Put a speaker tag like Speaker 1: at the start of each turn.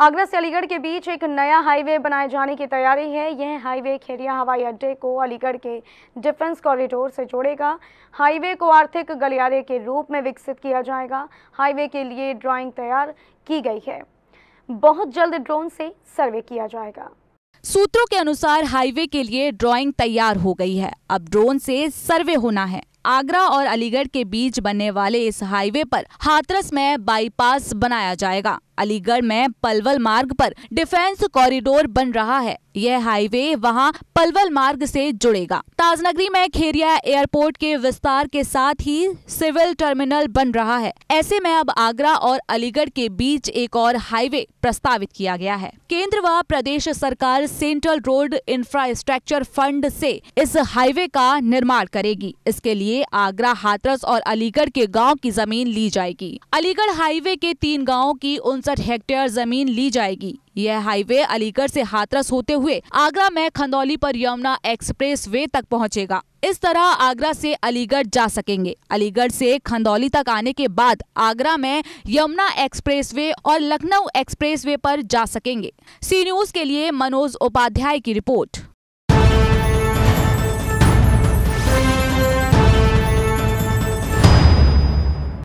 Speaker 1: आगरा से अलीगढ़ के बीच एक नया हाईवे बनाए जाने की तैयारी है यह हाईवे खेरिया हवाई अड्डे को अलीगढ़ के डिफेंस कॉरिडोर से जोड़ेगा हाईवे को आर्थिक गलियारे के रूप में विकसित किया जाएगा हाईवे के लिए ड्राइंग तैयार की गई है बहुत जल्द ड्रोन से सर्वे किया जाएगा
Speaker 2: सूत्रों के अनुसार हाईवे के लिए ड्रॉइंग तैयार हो गई है अब ड्रोन से सर्वे होना है आगरा और अलीगढ़ के बीच बनने वाले इस हाईवे पर हाथरस में बाईपास बनाया जाएगा अलीगढ़ में पलवल मार्ग पर डिफेंस कॉरिडोर बन रहा है यह हाईवे वहां पलवल मार्ग से जुड़ेगा ताजनगरी में खेरिया एयरपोर्ट के विस्तार के साथ ही सिविल टर्मिनल बन रहा है ऐसे में अब आगरा और अलीगढ़ के बीच एक और हाईवे प्रस्तावित किया गया है केंद्र व प्रदेश सरकार सेंट्रल रोड इंफ्रास्ट्रक्चर फंड से इस हाईवे का निर्माण करेगी इसके लिए आगरा हाथरस और अलीगढ़ के गाँव की जमीन ली जाएगी अलीगढ़ हाईवे के तीन गाँव की उन उनसठ हेक्टेयर जमीन ली जाएगी यह हाईवे अलीगढ़ से हाथरस होते हुए आगरा में खंदौली पर यमुना एक्सप्रेस वे तक पहुंचेगा इस तरह आगरा से अलीगढ़ जा सकेंगे अलीगढ़ से खंदौली तक आने के बाद आगरा में यमुना एक्सप्रेसवे और लखनऊ एक्सप्रेसवे पर जा सकेंगे सी न्यूज के लिए मनोज उपाध्याय की रिपोर्ट